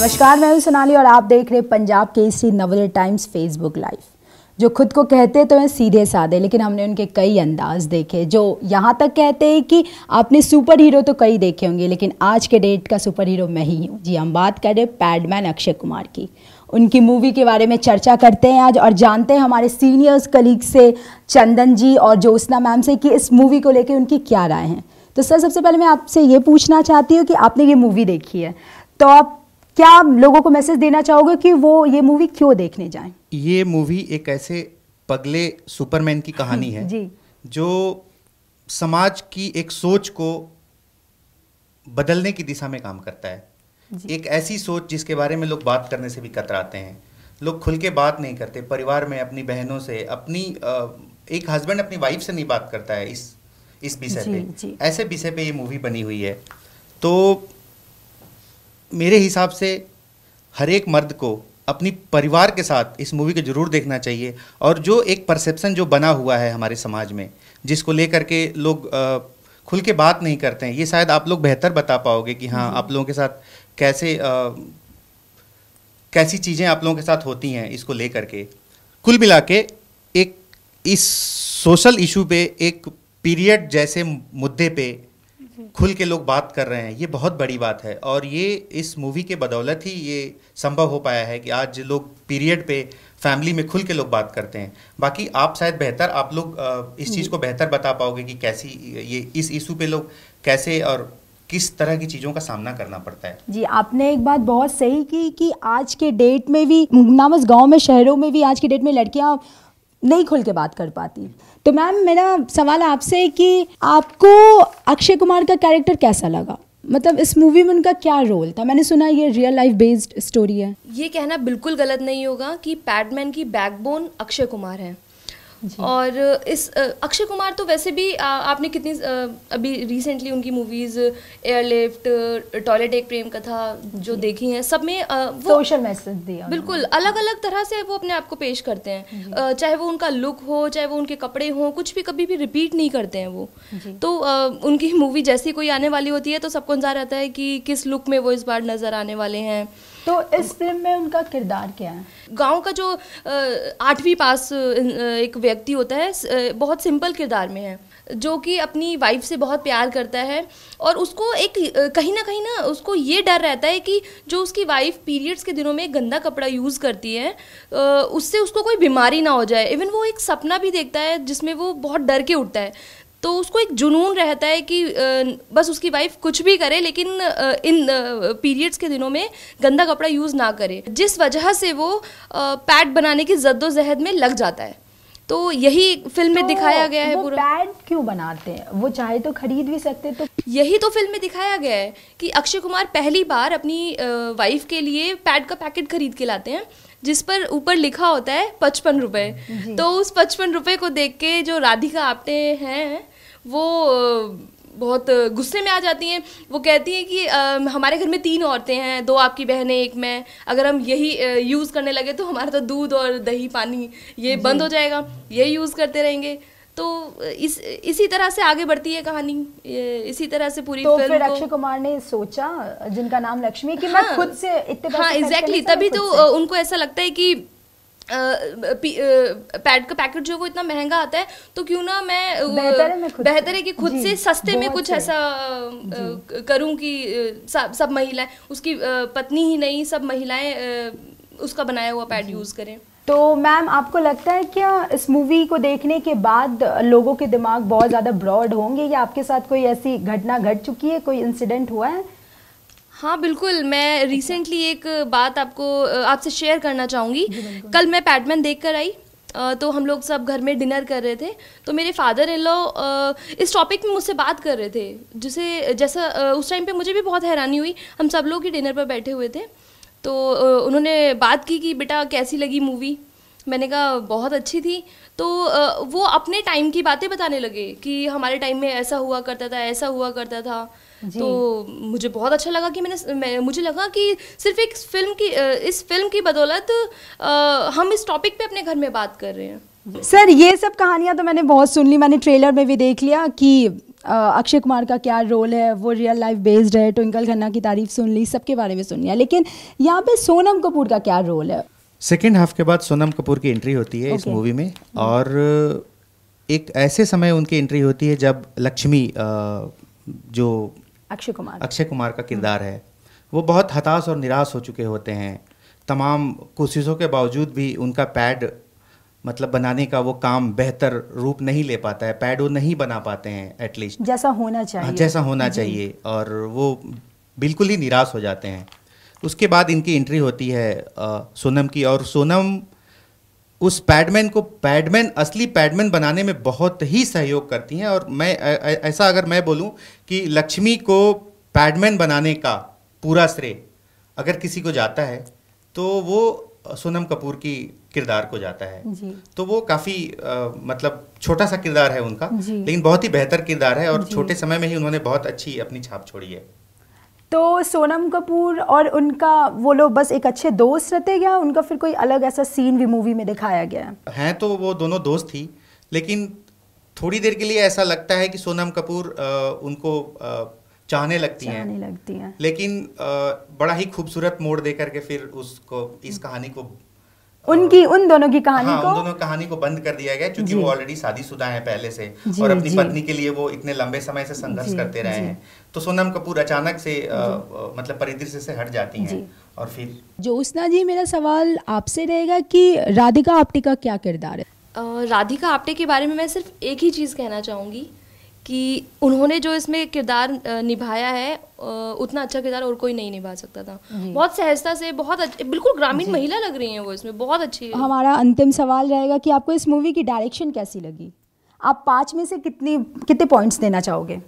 नमस्कार मैं हूं सोनाली और आप देख रहे हैं पंजाब के इसी नवल टाइम्स फेसबुक लाइव जो खुद को कहते तो हैं सीधे साधे लेकिन हमने उनके कई अंदाज देखे जो यहाँ तक कहते हैं कि आपने सुपर हीरो तो कई देखे होंगे लेकिन आज के डेट का सुपर हीरो मैं ही हूँ जी हम बात करें पैडमैन अक्षय कुमार की उनकी मूवी के बारे में चर्चा करते हैं आज और जानते हैं हमारे सीनियर्स कलीग से चंदन जी और ज्योत्ना मैम से कि इस मूवी को लेकर उनकी क्या राय हैं तो सर सबसे पहले मैं आपसे ये पूछना चाहती हूँ कि आपने ये मूवी देखी है तो आप क्या आप लोगों को मैसेज देना चाहोगे कि वो ये मूवी क्यों देखने जाएं? ये मूवी एक ऐसे पगले सुपरमैन की कहानी है जी जो समाज की एक सोच को बदलने की दिशा में काम करता है एक ऐसी सोच जिसके बारे में लोग बात करने से भी कतराते हैं लोग खुल के बात नहीं करते परिवार में अपनी बहनों से अपनी एक हस्बैंड अपनी वाइफ से नहीं बात करता है इस इस विषय पे ऐसे विषय पे ये मूवी बनी हुई है तो मेरे हिसाब से हर एक मर्द को अपनी परिवार के साथ इस मूवी को जरूर देखना चाहिए और जो एक परसेप्शन जो बना हुआ है हमारे समाज में जिसको लेकर के लोग खुल के बात नहीं करते हैं ये शायद आप लोग बेहतर बता पाओगे कि हाँ आप लोगों के साथ कैसे आ, कैसी चीज़ें आप लोगों के साथ होती हैं इसको लेकर के कुल मिला के एक इस सोशल इशू पे एक पीरियड जैसे मुद्दे पे खुल के लोग बात कर रहे हैं ये बहुत बड़ी बात है और ये इस मूवी के बदौलत ही ये संभव हो पाया है कि आज लोग पीरियड पे फैमिली में खुल के लोग बात करते हैं बाकी आप शायद बेहतर आप लोग इस चीज़ को हम्म। बेहतर बता पाओगे कि कैसी ये इस इशू पे लोग कैसे और किस तरह की चीज़ों का सामना करना पड़ता है जी आपने एक बात बहुत सही की कि आज के डेट में भी नाम गांव गाँव में शहरों में भी आज के डेट में लड़कियाँ नहीं खुल के बात कर पाती तो मैम मेरा सवाल आपसे है कि आपको अक्षय कुमार का कैरेक्टर कैसा लगा मतलब इस मूवी में उनका क्या रोल था मैंने सुना ये रियल लाइफ बेस्ड स्टोरी है ये कहना बिल्कुल गलत नहीं होगा कि पैडमैन की बैकबोन अक्षय कुमार है और इस अक्षय कुमार तो वैसे भी आ, आपने कितनी अभी रिसेंटली उनकी मूवीज एयरलिफ्ट टॉयलेट एक प्रेम कथा जो देखी हैं सब में वो सोशल मैसेज दिया बिल्कुल अलग अलग तरह से वो अपने आप को पेश करते हैं चाहे वो उनका लुक हो चाहे वो उनके कपड़े हों कुछ भी कभी भी रिपीट नहीं करते हैं वो तो उनकी मूवी जैसी कोई आने वाली होती है तो सबको इंतजार रहता है कि किस लुक में वो इस बार नजर आने वाले हैं तो इस फिल्म में उनका किरदार क्या है गांव का जो आठवीं पास एक व्यक्ति होता है बहुत सिंपल किरदार में है जो कि अपनी वाइफ से बहुत प्यार करता है और उसको एक कहीं ना कहीं ना उसको ये डर रहता है कि जो उसकी वाइफ पीरियड्स के दिनों में एक गंदा कपड़ा यूज़ करती है उससे उसको कोई बीमारी ना हो जाए इवन वो एक सपना भी देखता है जिसमें वो बहुत डर के उठता है तो उसको एक जुनून रहता है कि बस उसकी वाइफ कुछ भी करे लेकिन इन पीरियड्स के दिनों में गंदा कपड़ा यूज़ ना करे जिस वजह से वो पैड बनाने की जद्दोजहद में लग जाता है तो यही फिल्म में तो दिखाया गया है पूरा पैड क्यों बनाते हैं वो चाहे तो खरीद भी सकते तो यही तो फिल्म में दिखाया गया है कि अक्षय कुमार पहली बार अपनी वाइफ के लिए पैड का पैकेट खरीद के लाते हैं जिस पर ऊपर लिखा होता है पचपन रुपए तो उस पचपन रुपए को देख के जो राधिका आपटे हैं वो बहुत गुस्से में आ जाती हैं वो कहती हैं कि आ, हमारे घर में तीन औरतें हैं दो आपकी बहनें एक मैं अगर हम यही यूज़ करने लगे तो हमारा तो दूध और दही पानी ये बंद हो जाएगा यही यूज़ करते रहेंगे तो इस इसी तरह से आगे बढ़ती है कहानी इसी तरह से पूरी तो फिर अक्षय कुमार ने सोचा जिनका नाम लक्ष्मी कि हाँ, मैं खुद से इतने हाँ एग्जैक्टली exactly, तभी तो उनको ऐसा लगता है कि पैड का पैकेट जो है वो इतना महंगा आता है तो क्यों ना मैं बेहतर है, बेहतर है कि खुद से सस्ते में कुछ ऐसा करूं कि सब सब महिलाएं उसकी पत्नी ही नहीं सब महिलाएं उसका बनाया हुआ पैड यूज़ करें तो मैम आपको लगता है क्या इस मूवी को देखने के बाद लोगों के दिमाग बहुत ज़्यादा ब्रॉड होंगे या आपके साथ कोई ऐसी घटना घट चुकी है कोई इंसिडेंट हुआ है हाँ बिल्कुल मैं रिसेंटली अच्छा। एक बात आपको आपसे शेयर करना चाहूँगी कल मैं पैडमैन देख कर आई तो हम लोग सब घर में डिनर कर रहे थे तो मेरे फादर इन लॉ इस टॉपिक में मुझसे बात कर रहे थे जिसे जैसा उस टाइम पे मुझे भी बहुत हैरानी हुई हम सब लोग ही डिनर पर बैठे हुए थे तो उन्होंने बात की कि बेटा कैसी लगी मूवी मैंने कहा बहुत अच्छी थी तो वो अपने टाइम की बातें बताने लगे कि हमारे टाइम में ऐसा हुआ करता था ऐसा हुआ करता था तो मुझे बहुत अच्छा लगा कि मैंने मैं, मुझे लगा कि सिर्फ एक फिल्म की इस फिल्म की बदौलत हम इस टॉपिक पे अपने घर में बात कर रहे हैं सर ये सब कहानियाँ तो मैंने बहुत सुन ली मैंने ट्रेलर में भी देख लिया कि अक्षय कुमार का क्या रोल है वो रियल लाइफ बेस्ड है ट्विंकल खन्ना की तारीफ सुन ली सबके बारे में सुन लिया लेकिन यहाँ पे सोनम कपूर का क्या रोल है सेकेंड हाफ के बाद सोनम कपूर की एंट्री होती है okay. इस मूवी में hmm. और एक ऐसे समय उनकी एंट्री होती है जब लक्ष्मी जो अक्षय कुमार अक्षय कुमार का हम्म। किरदार है वो बहुत हताश और निराश हो चुके होते हैं तमाम कोशिशों के बावजूद भी उनका पैड मतलब बनाने का वो काम बेहतर रूप नहीं ले पाता है पैड वो नहीं बना पाते हैं एटलीस्ट जैसा होना चाहिए हाँ, जैसा होना चाहिए और वो बिल्कुल ही निराश हो जाते हैं उसके बाद इनकी एंट्री होती है आ, सोनम की और सोनम उस पैडमैन को पैडमैन असली पैडमैन बनाने में बहुत ही सहयोग करती हैं और मैं ऐसा अगर मैं बोलूं कि लक्ष्मी को पैडमैन बनाने का पूरा श्रेय अगर किसी को जाता है तो वो सोनम कपूर की किरदार को जाता है जी। तो वो काफ़ी मतलब छोटा सा किरदार है उनका लेकिन बहुत ही बेहतर किरदार है और छोटे समय में ही उन्होंने बहुत अच्छी अपनी छाप छोड़ी है तो सोनम कपूर और उनका वो लोग बस एक अच्छे दोस्त रहते या उनका फिर कोई अलग ऐसा सीन भी मूवी में दिखाया गया है तो वो दोनों दोस्त थी लेकिन थोड़ी देर के लिए ऐसा लगता है कि सोनम कपूर आ, उनको आ, चाहने लगती हैं लगती हैं लेकिन आ, बड़ा ही खूबसूरत मोड़ दे करके फिर उसको इस कहानी को उनकी उन दोनों की कहानी हाँ, को उन दोनों कहानी को बंद कर दिया गया क्योंकि वो ऑलरेडी शादी शुदा है पहले से और अपनी पत्नी के लिए वो इतने लंबे समय से संघर्ष करते रहे हैं तो सोनम कपूर अचानक से आ, मतलब परिदृश्य से हट जाती हैं और फिर उसना जी मेरा सवाल आपसे रहेगा कि राधिका आप्टे का क्या किरदार है राधिका आप्टे के बारे में मैं सिर्फ एक ही चीज़ कहना चाहूंगी कि उन्होंने जो इसमें किरदार निभाया है उतना अच्छा किरदार और कोई नहीं निभा सकता था हम्म। बहुत सहजता से बहुत बिल्कुल ग्रामीण महिला लग रही हैं वो इसमें बहुत अच्छी हमारा अंतिम सवाल रहेगा कि आपको इस मूवी की डायरेक्शन कैसी लगी आप पाँच में से कितनी कितने पॉइंट्स देना चाहोगे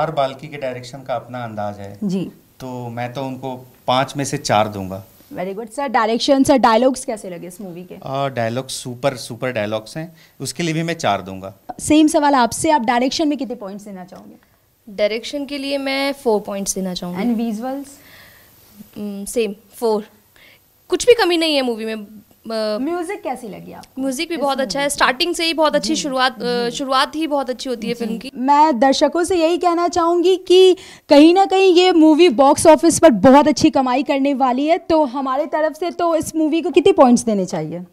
आर बाल्की के डायरेक्शन का अपना अंदाज है जी तो मैं तो उनको पाँच में से चार दूंगा very good sir direction sir dialogues कैसे लगे इस मूवी के डायलॉग्स सुपर सुपर डायलॉग्स हैं उसके लिए भी मैं चार दूंगा सेम सवाल आपसे आप डायरेक्शन में कितने पॉइंट्स देना चाहोगे डायरेक्शन के लिए मैं फोर पॉइंट्स देना चाहूँगा एंड विजुअल्स सेम फोर कुछ भी कमी नहीं है मूवी में म्यूजिक कैसी लगी आप म्यूजिक भी बहुत अच्छा है स्टार्टिंग से ही बहुत अच्छी शुरुआत शुरुआत ही बहुत अच्छी होती है फिल्म की मैं दर्शकों से यही कहना चाहूंगी कि कहीं ना कहीं ये मूवी बॉक्स ऑफिस पर बहुत अच्छी कमाई करने वाली है तो हमारे तरफ से तो इस मूवी को कितने पॉइंट्स देने चाहिए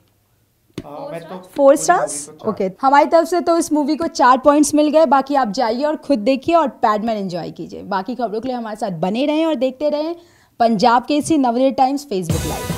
फोर स्टार्स ओके हमारी तरफ से तो इस मूवी को चार पॉइंट्स मिल गए बाकी आप जाइए और खुद देखिए और पैडमैन एंजॉय कीजिए बाकी खबरों के लिए हमारे साथ बने रहें और देखते रहें पंजाब के इसी नवरे टाइम्स फेसबुक लाइव